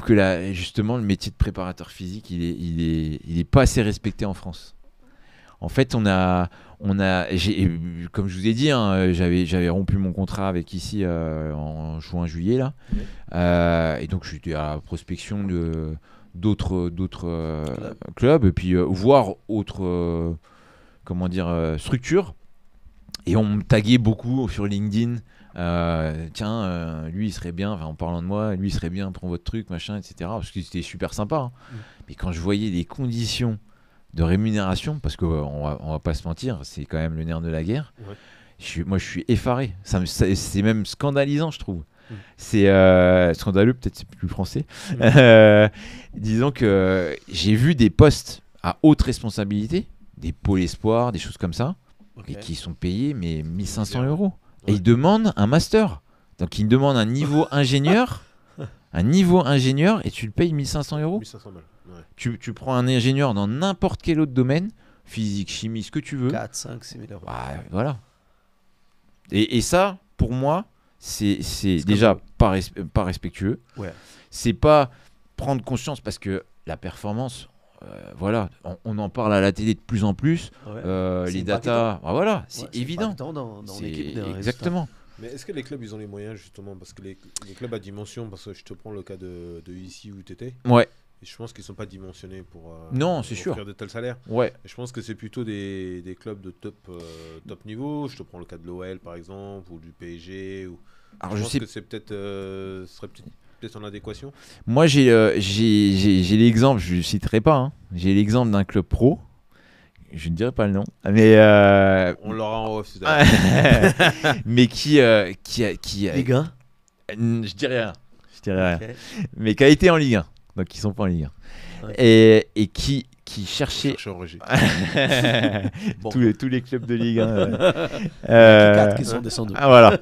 que là, justement, le métier de préparateur physique, il est, il est, il est pas assez respecté en France. En fait, on a, on a, comme je vous ai dit, hein, j'avais, j'avais rompu mon contrat avec ici euh, en juin-juillet là, euh, et donc je suis à prospection de d'autres, d'autres euh, clubs, et puis voir autres, comment dire, structures et on me taguait beaucoup sur LinkedIn. Euh, tiens, euh, lui il serait bien, en parlant de moi, lui il serait bien, prends votre truc, machin, etc. Parce que c'était super sympa. Hein. Mm. Mais quand je voyais les conditions de rémunération, parce qu'on euh, va, on va pas se mentir, c'est quand même le nerf de la guerre, moi je suis effaré. Ça, c'est même scandalisant, je trouve. Mm. C'est scandaleux, peut-être c'est plus français. Mm. disons que j'ai vu des postes à haute responsabilité, des pôles espoirs, des choses comme ça, et qui sont payés mais 1500 euros. Et ils demandent un master. Donc ils demandent un niveau ingénieur, un niveau ingénieur et tu le payes 1500 euros. Tu, prends un ingénieur dans n'importe quel autre domaine, physique, chimie, ce que tu veux. 4, 5, 6 000 euros. Bah, voilà. Et, ça, pour moi, c'est déjà pas, pas respectueux. Ouais. C'est pas prendre conscience parce que la performance, euh, voilà, on, en parle à la télé de plus en plus. Euh, les data, ah, voilà, c'est évident. Dans, exactement. Mais est-ce que les clubs, ils ont les moyens justement Parce que les, clubs à dimension, parce que je te prends le cas de, ici où tu étais. Ouais. je pense qu'ils ne sont pas dimensionnés pour, euh, non, de tels salaires. Ouais. je pense que c'est plutôt des, clubs de top, euh, top niveau. Je te prends le cas de l'OL par exemple, ou du PSG. Ou... Alors, je, pense sais... que c'est peut-être, serait peut-être peut-être en adéquation Moi, j'ai euh, j'ai l'exemple, je ne citerai pas, hein, j'ai l'exemple d'un club pro. Je ne dirai pas le nom, mais euh... on l'aura en off. mais qui, euh, qui, a, qui a... Ligue 1 Je dirais rien. Je dirais okay. rien. Mais qui a été en Ligue 1, donc ils sont pas en Ligue 1, et, et qui qui cherchait bon. tous, les, tous les clubs de Ligue 1 hein, a euh... qui sont descendus. Ah, voilà.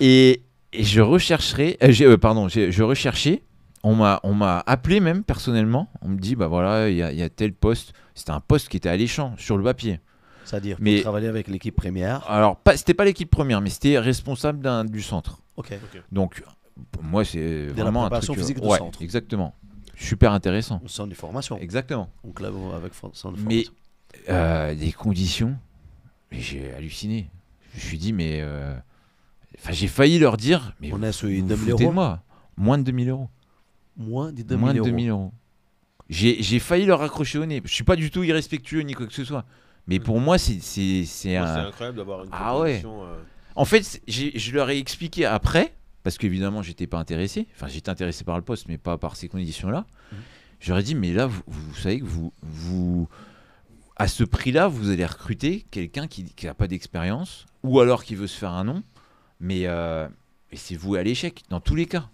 et, et je rechercherais, euh, euh, pardon, je recherchais on m'a on m'a appelé même personnellement on me dit bah voilà il y, a tel poste c'était un poste qui était alléchant sur le papier c'est-à-dire mais travailler avec l'équipe première alors pas c'était pas l'équipe première mais c'était responsable d'un du centre ok, donc pour moi c'est vraiment un truc euh, physique de ouais, centre exactement super intéressant au centre de formation exactement donc là avec centre de mais des conditions j'ai halluciné je me suis dit mais j'ai failli leur dire, mais on a foutez moi, moins de 2000 euros. Moins de 2000, euros. J'ai failli leur accrocher au nez. Je suis pas du tout irrespectueux ni quoi que ce soit. Mais pour moi, c'est un... incroyable d'avoir une ah ouais. Euh. En fait, je leur ai expliqué après, parce qu'évidemment, j'étais pas intéressé. Enfin, j'étais intéressé par le poste, mais pas par ces conditions-là. Mhm. leur J'aurais dit, mais là, vous, savez que vous, vous, à ce prix-là, vous allez recruter quelqu'un qui n'a pas d'expérience, ou alors qui veut se faire un nom, mais, euh, c'est voué à l'échec dans tous les cas.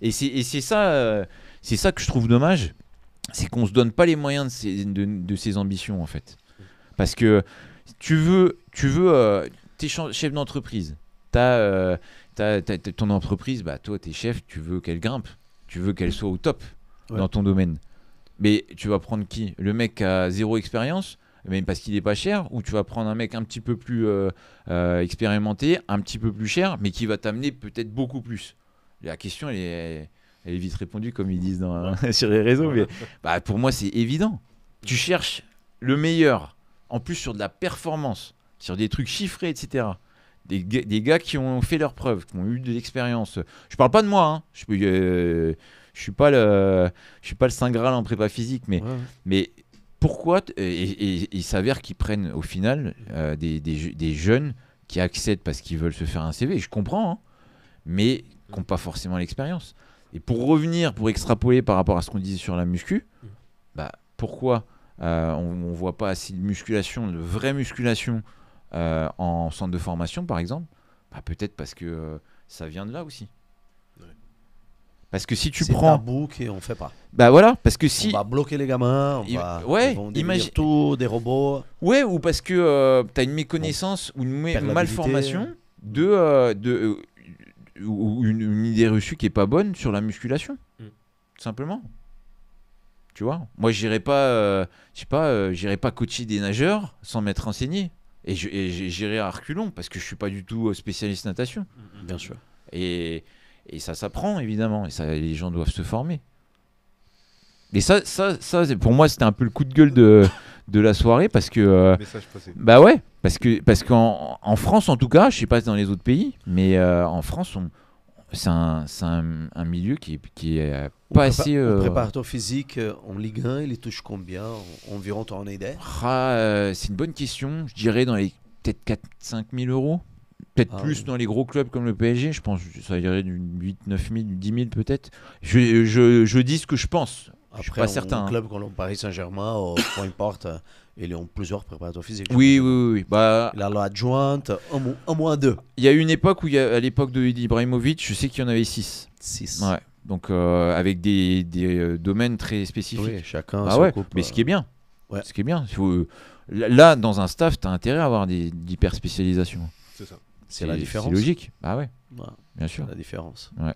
Et c'est ça, euh, ça que je trouve dommage, c'est qu'on ne se donne pas les moyens de ses, ambitions en fait. Parce que tu veux, tu veux, euh, chef d'entreprise, tu ton entreprise, bah toi t'es chef, tu veux qu'elle grimpe, tu veux qu'elle soit au top dans ton domaine. Mais tu vas prendre qui Le mec qui a zéro expérience même parce qu'il n'est pas cher, ou tu vas prendre un mec un petit peu plus euh, euh, expérimenté, un petit peu plus cher, mais qui va t'amener peut-être beaucoup plus. La question, elle est, elle est, vite répondue, comme ils disent dans, sur les réseaux, mais bah, pour moi, c'est évident. Tu cherches le meilleur, en plus sur de la performance, sur des trucs chiffrés, etc. Des, gars qui ont fait leurs preuves, qui ont eu de l'expérience. Je parle pas de moi, hein. je, ne euh, suis pas le, suis pas le saint graal en prépa physique, mais, mais pourquoi et, il s'avère qu'ils prennent au final euh, des, jeunes qui accèdent parce qu'ils veulent se faire un CV. Je comprends, hein, mais qui n'ont pas forcément l'expérience. Et pour revenir, pour extrapoler par rapport à ce qu'on disait sur la muscu, bah, pourquoi euh, on ne voit pas assez de musculation, de vraie musculation euh, en centre de formation par exemple bah, Peut-être parce que ça vient de là aussi. Parce que si tu prends. un bouc et on fait pas. Bah voilà, parce que si. On va bloquer les gamins, on va. Ouais, On vont tout, des robots. Ouais, ou parce que euh, tu as une méconnaissance ou une, malformation de. Euh, euh, ou une, idée reçue qui est pas bonne sur la musculation. Mm. simplement. Tu vois Moi, j'irai pas. je sais pas, j'irai pas coacher des nageurs sans m'être enseigné. Et j'irai à Arculon parce que je suis pas du tout spécialiste natation. Bien sûr. Et et ça s'apprend, évidemment. Et ça, les gens doivent se former. Et ça, ça, ça pour moi, c'était un peu le coup de gueule de, de la soirée parce que. Euh, bah ouais, parce que parce qu'en en France, en tout cas, je sais pas dans les autres pays, mais euh, en France, on, c'est un, un, un, milieu qui, qui est pas assez. Le Préparateur physique en euh, Ligue 1, il les touche combien Environ, toi en ah, C'est une bonne question. Je dirais dans les peut-être 4-5 000 euros. Peut-être ah plus dans les gros clubs comme le PSG, je pense. Ça irait d'une 8, 9 000, 10 000 peut-être. Je, je, dis ce que je pense. Après, je suis pas certain. Hein. club comme Paris Saint-Germain, peu importe, ils ont plusieurs préparateurs physiques. Oui, oui, oui, Bah, la loi adjointe, un, moins moins deux. Il y a eu une époque où, il à l'époque de Ibrahimovic, je sais qu'il y en avait 6. 6. Ouais. Donc, euh, avec des, des, euh, domaines très spécifiques. Oui, chacun. Bah ouais. mais ce qui est euh, bien. Ouais. Ce qui est bien. Là, dans un staff, tu as intérêt à avoir des, d'hyper spécialisations C'est ça. C'est la différence. C'est logique. Bah ouais. Bien sûr. La différence. Ouais.